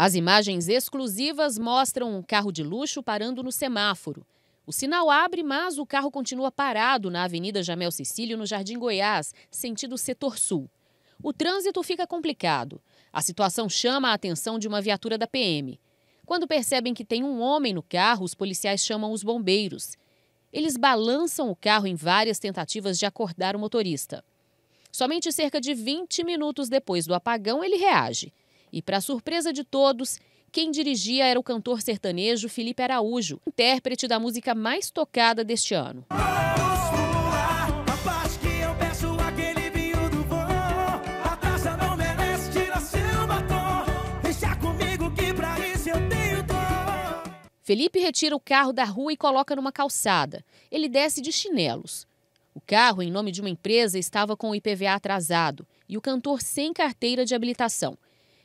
As imagens exclusivas mostram um carro de luxo parando no semáforo. O sinal abre, mas o carro continua parado na Avenida Jamel Cecílio, no Jardim Goiás, sentido setor sul. O trânsito fica complicado. A situação chama a atenção de uma viatura da PM. Quando percebem que tem um homem no carro, os policiais chamam os bombeiros. Eles balançam o carro em várias tentativas de acordar o motorista. Somente cerca de 20 minutos depois do apagão, ele reage e, para surpresa de todos, quem dirigia era o cantor sertanejo Felipe Araújo, intérprete da música mais tocada deste ano. Felipe retira o carro da rua e coloca numa calçada. Ele desce de chinelos. O carro, em nome de uma empresa, estava com o IPVA atrasado e o cantor sem carteira de habilitação.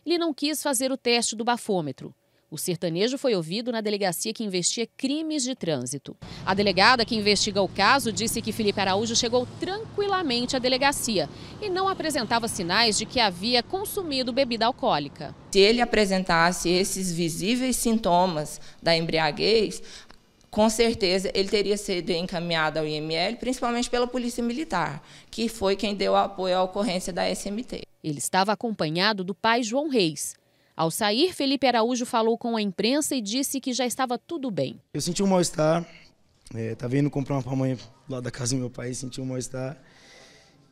Ele não quis fazer o teste do bafômetro. O sertanejo foi ouvido na delegacia que investia crimes de trânsito. A delegada que investiga o caso disse que Felipe Araújo chegou tranquilamente à delegacia e não apresentava sinais de que havia consumido bebida alcoólica. Se ele apresentasse esses visíveis sintomas da embriaguez, com certeza ele teria sido encaminhado ao IML, principalmente pela Polícia Militar, que foi quem deu apoio à ocorrência da SMT. Ele estava acompanhado do pai João Reis. Ao sair, Felipe Araújo falou com a imprensa e disse que já estava tudo bem. Eu senti um mal-estar. Estava é, tá indo comprar uma pamonha lá da casa do meu pai, senti um mal-estar.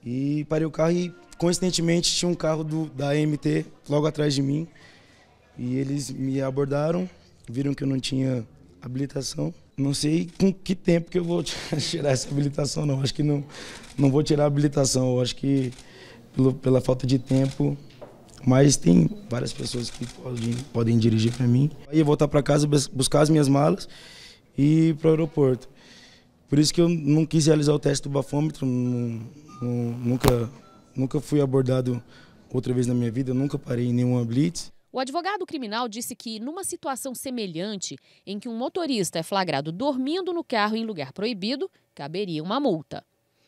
E parei o carro e, coincidentemente, tinha um carro do, da MT logo atrás de mim. E eles me abordaram, viram que eu não tinha habilitação. Não sei com que tempo que eu vou tirar essa habilitação, não. Acho que não, não vou tirar a habilitação. acho que pelo, pela falta de tempo. Mas tem várias pessoas que podem, podem dirigir para mim. Aí eu voltar para casa, buscar as minhas malas e ir para o aeroporto. Por isso que eu não quis realizar o teste do bafômetro, não, não, nunca, nunca fui abordado outra vez na minha vida, nunca parei em nenhuma blitz. O advogado criminal disse que, numa situação semelhante, em que um motorista é flagrado dormindo no carro em lugar proibido, caberia uma multa.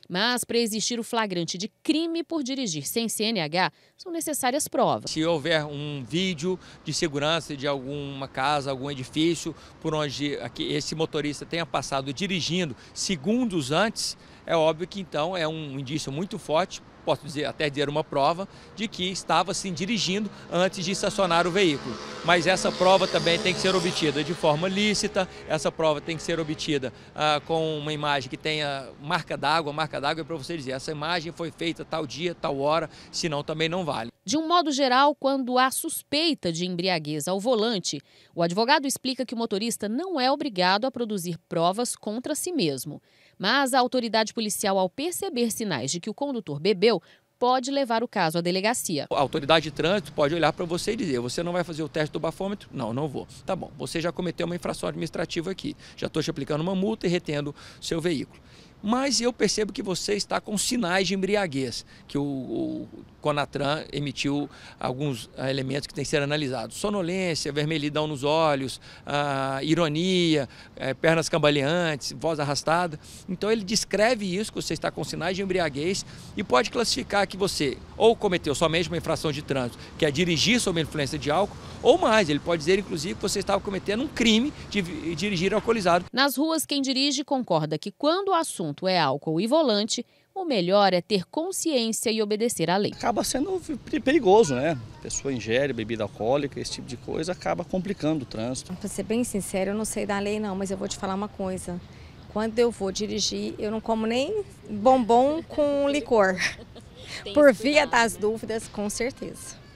Mas para existir o flagrante de crime por dirigir sem CNH, são necessárias provas. Se houver um vídeo de segurança de alguma casa, algum edifício, por onde esse motorista tenha passado dirigindo segundos antes, é óbvio que então é um indício muito forte posso dizer até dizer uma prova, de que estava se dirigindo antes de estacionar o veículo. Mas essa prova também tem que ser obtida de forma lícita, essa prova tem que ser obtida ah, com uma imagem que tenha marca d'água, marca d'água é para você dizer, essa imagem foi feita tal dia, tal hora, senão também não vale. De um modo geral, quando há suspeita de embriaguez ao volante, o advogado explica que o motorista não é obrigado a produzir provas contra si mesmo. Mas a autoridade policial, ao perceber sinais de que o condutor bebeu, pode levar o caso à delegacia. A autoridade de trânsito pode olhar para você e dizer: você não vai fazer o teste do bafômetro? Não, não vou. Tá bom, você já cometeu uma infração administrativa aqui. Já estou te aplicando uma multa e retendo seu veículo mas eu percebo que você está com sinais de embriaguez, que o, o Conatran emitiu alguns ah, elementos que têm que ser analisados. Sonolência, vermelhidão nos olhos, ah, ironia, eh, pernas cambaleantes, voz arrastada. Então ele descreve isso, que você está com sinais de embriaguez e pode classificar que você ou cometeu somente uma infração de trânsito, que é dirigir sob a influência de álcool, ou mais, ele pode dizer inclusive que você estava cometendo um crime de dirigir alcoolizado. Nas ruas, quem dirige concorda que quando o assunto assunto é álcool e volante, o melhor é ter consciência e obedecer à lei. Acaba sendo perigoso, né? A pessoa ingere bebida alcoólica, esse tipo de coisa, acaba complicando o trânsito. Para ser bem sincero, eu não sei da lei não, mas eu vou te falar uma coisa. Quando eu vou dirigir, eu não como nem bombom com licor. Por via das dúvidas, com certeza.